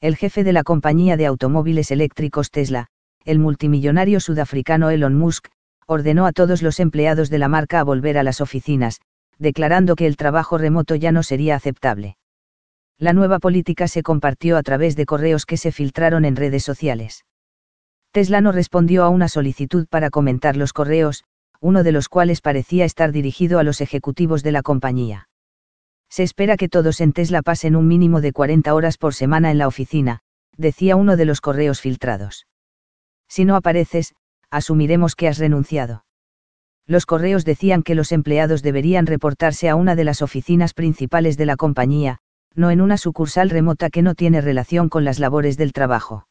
el jefe de la compañía de automóviles eléctricos Tesla, el multimillonario sudafricano Elon Musk, ordenó a todos los empleados de la marca a volver a las oficinas, declarando que el trabajo remoto ya no sería aceptable. La nueva política se compartió a través de correos que se filtraron en redes sociales. Tesla no respondió a una solicitud para comentar los correos, uno de los cuales parecía estar dirigido a los ejecutivos de la compañía. Se espera que todos en Tesla pasen un mínimo de 40 horas por semana en la oficina, decía uno de los correos filtrados. Si no apareces, asumiremos que has renunciado. Los correos decían que los empleados deberían reportarse a una de las oficinas principales de la compañía, no en una sucursal remota que no tiene relación con las labores del trabajo.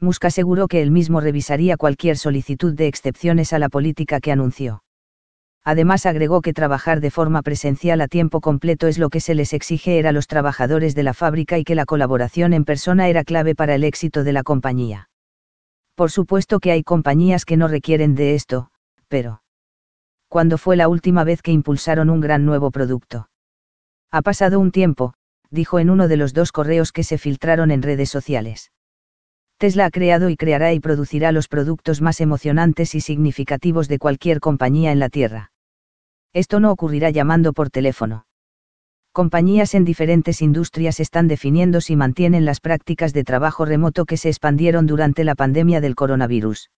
Musk aseguró que él mismo revisaría cualquier solicitud de excepciones a la política que anunció. Además agregó que trabajar de forma presencial a tiempo completo es lo que se les exige era a los trabajadores de la fábrica y que la colaboración en persona era clave para el éxito de la compañía. Por supuesto que hay compañías que no requieren de esto, pero... ¿Cuándo fue la última vez que impulsaron un gran nuevo producto? Ha pasado un tiempo, dijo en uno de los dos correos que se filtraron en redes sociales. Tesla ha creado y creará y producirá los productos más emocionantes y significativos de cualquier compañía en la Tierra esto no ocurrirá llamando por teléfono. Compañías en diferentes industrias están definiendo si mantienen las prácticas de trabajo remoto que se expandieron durante la pandemia del coronavirus.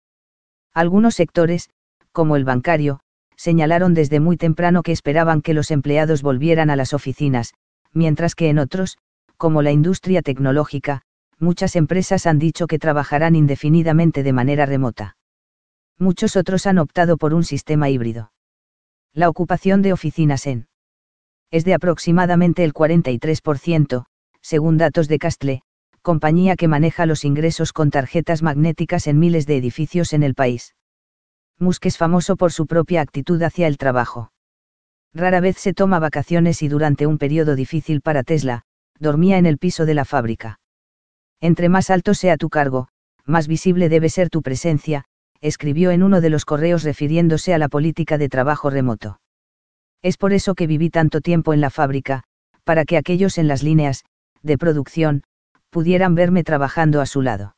Algunos sectores, como el bancario, señalaron desde muy temprano que esperaban que los empleados volvieran a las oficinas, mientras que en otros, como la industria tecnológica, muchas empresas han dicho que trabajarán indefinidamente de manera remota. Muchos otros han optado por un sistema híbrido. La ocupación de oficinas en es de aproximadamente el 43%, según datos de Castle, compañía que maneja los ingresos con tarjetas magnéticas en miles de edificios en el país. Musk es famoso por su propia actitud hacia el trabajo. Rara vez se toma vacaciones y durante un periodo difícil para Tesla, dormía en el piso de la fábrica. Entre más alto sea tu cargo, más visible debe ser tu presencia, escribió en uno de los correos refiriéndose a la política de trabajo remoto. Es por eso que viví tanto tiempo en la fábrica, para que aquellos en las líneas, de producción, pudieran verme trabajando a su lado.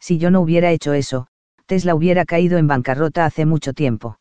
Si yo no hubiera hecho eso, Tesla hubiera caído en bancarrota hace mucho tiempo.